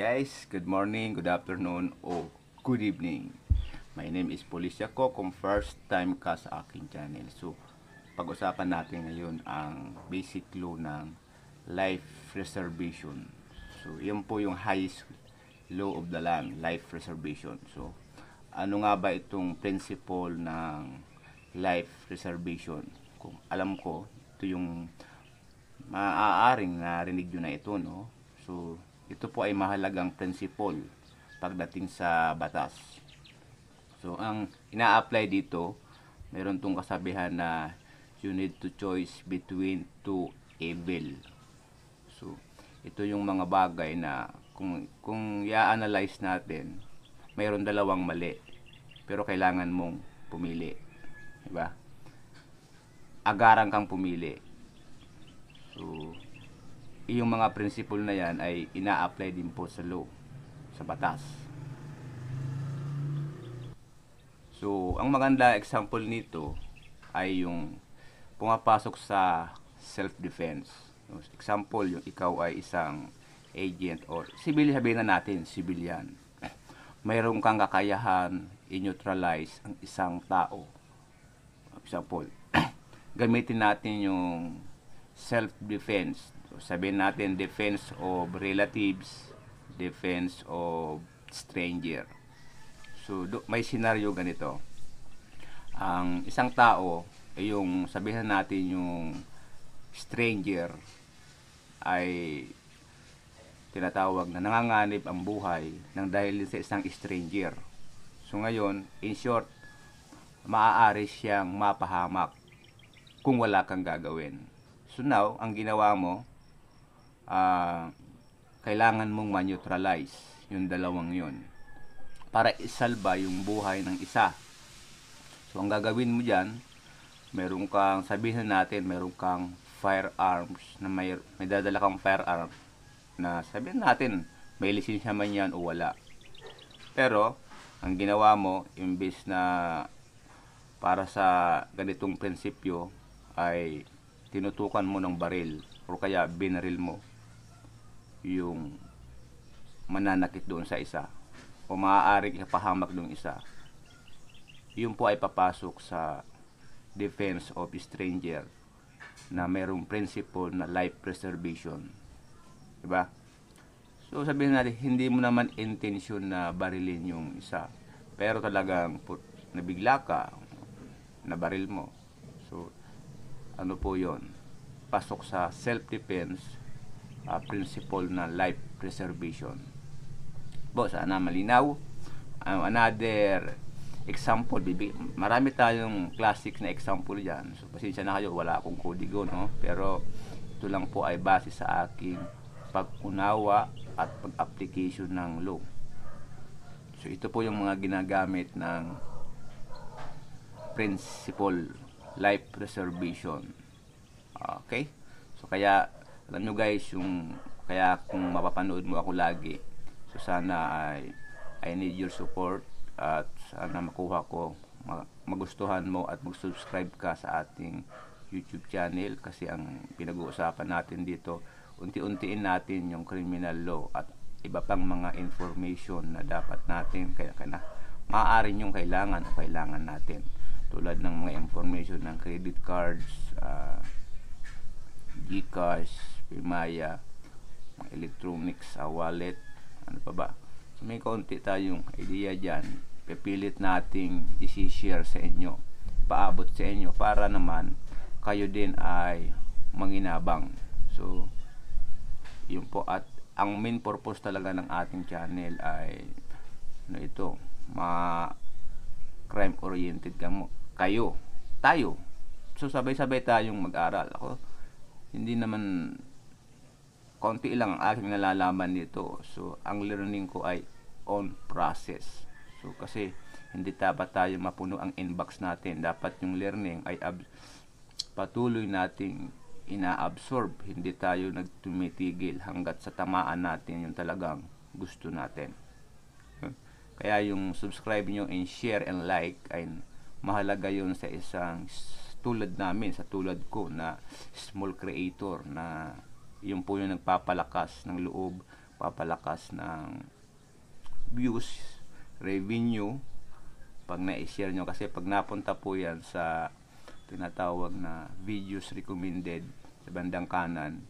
guys, good morning, good afternoon, o good evening. My name is Policia ko Kokom, first time ka sa aking channel. So, pag-usapan natin ngayon ang basic law ng life preservation. So, yun po yung highest law of the land, life preservation. So, ano nga ba itong principle ng life preservation? Kung alam ko, ito yung maaaring narinig nyo na ito, no? So, ito po ay mahalagang principle pagdating sa batas. So, ang ina-apply dito, meron tong kasabihan na you need to choice between two evil. So, ito yung mga bagay na kung, kung i-analyze natin, mayroon dalawang mali. Pero kailangan mong pumili. Diba? Agarang kang pumili yung mga principle na yan ay ina-apply din po sa law, sa batas. So, ang maganda example nito ay yung pumapasok sa self-defense. Example, yung ikaw ay isang agent or civil sabihin na natin, civilian. Mayroon kang kakayahan i-neutralize ang isang tao. Example, gamitin natin yung self-defense sabihin natin defense of relatives, defense of stranger. So, do, may senaryo ganito. Ang isang tao, eh, yung sabihin natin yung stranger ay tinatawag na nanganganib ang buhay ng dahil sa isang stranger. So ngayon, in short, maaari siyang mapahamak kung wala kang gagawin. So now, ang ginawa mo, uh, kailangan mong ma-neutralize yung dalawang yon para isalba yung buhay ng isa. So, ang gagawin mo dyan, meron kang, sabihin natin, meron kang firearms na may, may dadala kang firearm na sabihin natin, may lisensya man yan o wala. Pero, ang ginawa mo, imbis na para sa ganitong prinsipyo, ay tinutukan mo ng baril o kaya binaril mo yung mananakit doon sa isa o maaaring ipahamak ng isa yun po ay papasok sa defense of stranger na mayroong principle na life preservation diba so sabihin natin hindi mo naman intention na barilin yung isa pero talagang nabigla ka na baril mo so ano po yon pasok sa self defense uh, principle na life preservation. Bo, sana malinaw. Um, another example, bibi, marami tayong classic na example dyan. So, pasensya na kayo, wala akong kodigo, no? Pero, ito lang po ay base sa aking pag-unawa at pag-application ng law. So, ito po yung mga ginagamit ng principle life preservation. Okay? So, kaya alam nyo guys yung kaya kung mapapanood mo ako lagi so sana ay I need your support at sana makuha ko magustuhan mo at mag-subscribe ka sa ating YouTube channel kasi ang pinag-uusapan natin dito unti-untiin natin yung criminal law at iba pang mga information na dapat natin kaya kana maaaring yung kailangan o kailangan natin tulad ng mga information ng credit cards uh, Gcash Maya, electronics, uh, wallet, ano pa ba. So, may konti tayong idea dyan. Pipilit nating isi-share sa inyo, paabot sa inyo para naman kayo din ay manginabang. So, yun po. At ang main purpose talaga ng ating channel ay ano ito, ma crime oriented ka mo. Kayo, tayo. So sabay-sabay tayong mag-aral. Ako hindi naman konti lang ang aking nalalaman nito. So, ang learning ko ay on process. So, kasi hindi dapat tayo mapuno ang inbox natin. Dapat yung learning ay patuloy nating inaabsorb. Hindi tayo nagtumitigil hanggat sa tamaan natin yung talagang gusto natin. Hmm? Kaya yung subscribe nyo and share and like ay mahalaga yun sa isang tulad namin, sa tulad ko na small creator na yun po yung nagpapalakas ng loob, papalakas ng views, revenue, pag na-share nyo. Kasi pag napunta po yan sa tinatawag na videos recommended sa bandang kanan,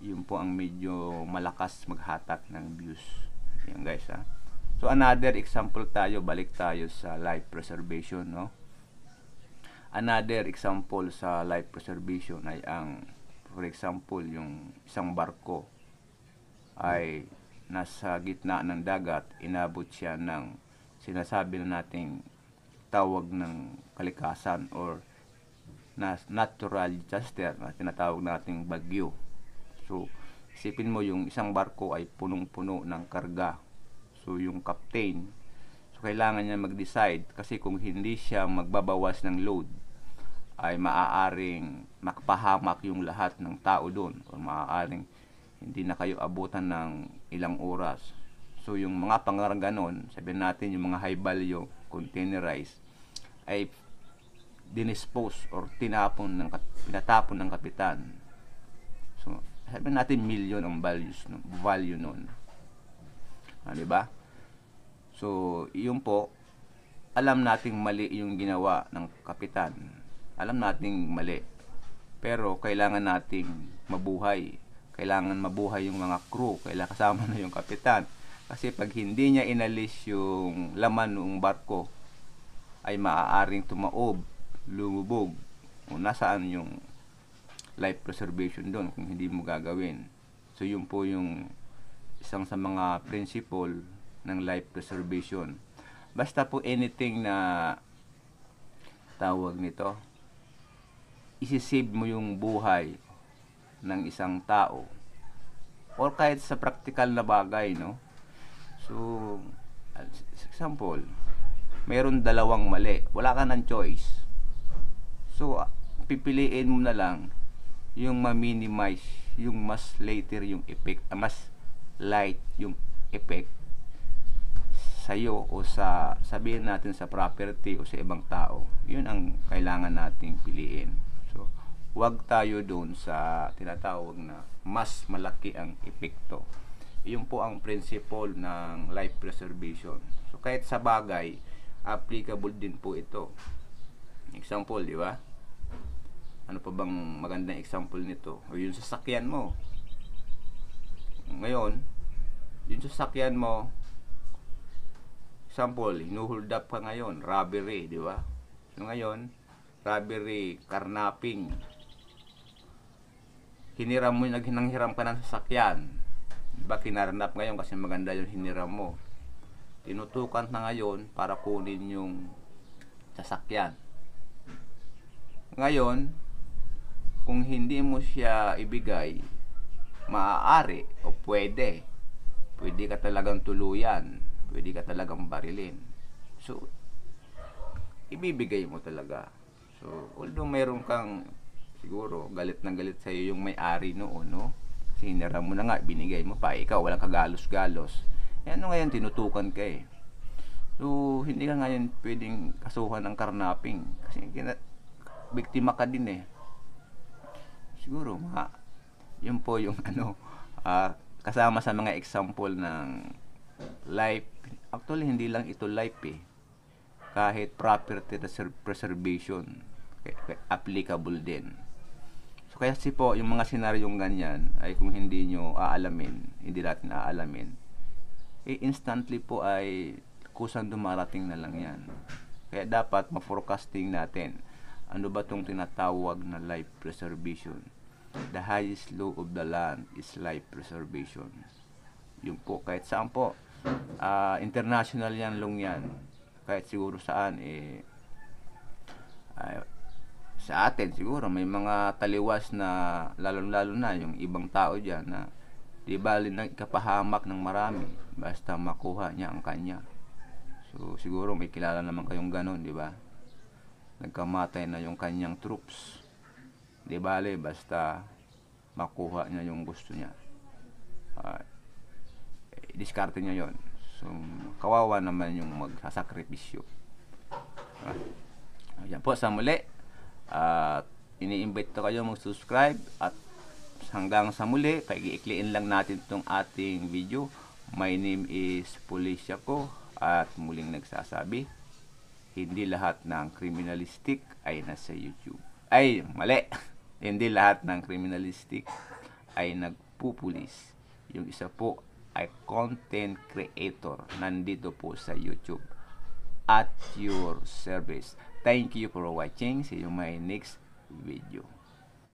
yun po ang medyo malakas maghatak ng views. Yan guys ha. So another example tayo, balik tayo sa life preservation no. Another example sa life preservation ay ang for example, yung isang barko ay nasa gitna ng dagat, inabot siya ng sinasabi na nating tawag ng kalikasan or na natural disaster na tinatawag nating bagyo. So, isipin mo yung isang barko ay punong-puno ng karga. So, yung captain, so kailangan niya mag-decide kasi kung hindi siya magbabawas ng load, ay maaaring makapahamak yung lahat ng tao doon o maaaring hindi na kayo abutan ng ilang oras. So yung mga pangarang ganon, sabihin natin yung mga high value containerized ay dinispose or tinapon ng pinatapon ng kapitan. So sabihin natin million ang values no, value noon. Ah, di ba? So, yun po, alam nating mali yung ginawa ng kapitan alam nating mali. Pero kailangan nating mabuhay. Kailangan mabuhay yung mga crew. Kailangan kasama na yung kapitan. Kasi pag hindi niya inalis yung laman noong barko, ay maaaring tumaob, lumubog, o nasaan yung life preservation doon kung hindi mo gagawin. So yun po yung isang sa mga principle ng life preservation. Basta po anything na tawag nito, isisave mo yung buhay ng isang tao or kahit sa practical na bagay no so example meron dalawang mali wala ka ng choice so ah, pipiliin mo na lang yung ma-minimize yung mas later yung effect uh, mas light yung effect sa'yo o sa sabihin natin sa property o sa ibang tao yun ang kailangan nating piliin wag tayo doon sa tinatawag na mas malaki ang epekto. Iyon po ang principle ng life preservation. So kahit sa bagay, applicable din po ito. Example, di ba? Ano pa bang magandang example nito? O yung sasakyan mo. Ngayon, yung sasakyan mo, example, hinuhold up ka ngayon, robbery, di ba? So ngayon, robbery, carnapping, hiniram mo yung nanghiram ka ng sasakyan. Diba, kinaranap ngayon kasi maganda yung hiniram mo. Tinutukan na ngayon para kunin yung sasakyan. Ngayon, kung hindi mo siya ibigay, maaari o pwede. Pwede ka talagang tuluyan. Pwede ka talagang barilin. So, ibibigay mo talaga. So, although meron kang siguro galit ng galit sa iyo yung may-ari noon, no? Sinira mo na nga, binigay mo pa, ikaw, walang kagalos-galos. Eh ano ngayon, tinutukan ka eh. So, hindi ka ngayon pwedeng kasuhan ng karnaping. Kasi kina, biktima ka din eh. Siguro, ma, yun po yung ano, uh, kasama sa mga example ng life. Actually, hindi lang ito life eh. Kahit property preservation, applicable din kasi po, yung mga senaryong ganyan ay kung hindi nyo aalamin, hindi natin aalamin, eh instantly po ay kusang dumarating na lang yan. Kaya dapat ma-forecasting natin ano ba itong tinatawag na life preservation. The highest law of the land is life preservation. Yun po, kahit saan po. Uh, international yan, long yan. Kahit siguro saan, eh, uh, sa atin siguro may mga taliwas na lalong-lalo na yung ibang tao diyan na di bali na ikapahamak ng marami basta makuha niya ang kanya. So siguro may kilala naman kayong ganun, di ba? Nagkamatay na yung kanyang troops. Di bali basta makuha niya yung gusto niya. Uh, diskarte niya yon. So kawawa naman yung magsasakripisyo. Uh, ah, yan po sa muli. At ini-invite ko kayo mag-subscribe at hanggang sa muli, pag-iikliin lang natin itong ating video. My name is Policia ko at muling nagsasabi, hindi lahat ng criminalistic ay nasa YouTube. Ay, mali! hindi lahat ng criminalistic ay nagpupulis. Yung isa po ay content creator nandito po sa YouTube at your service. Thank you for watching. See you my next video.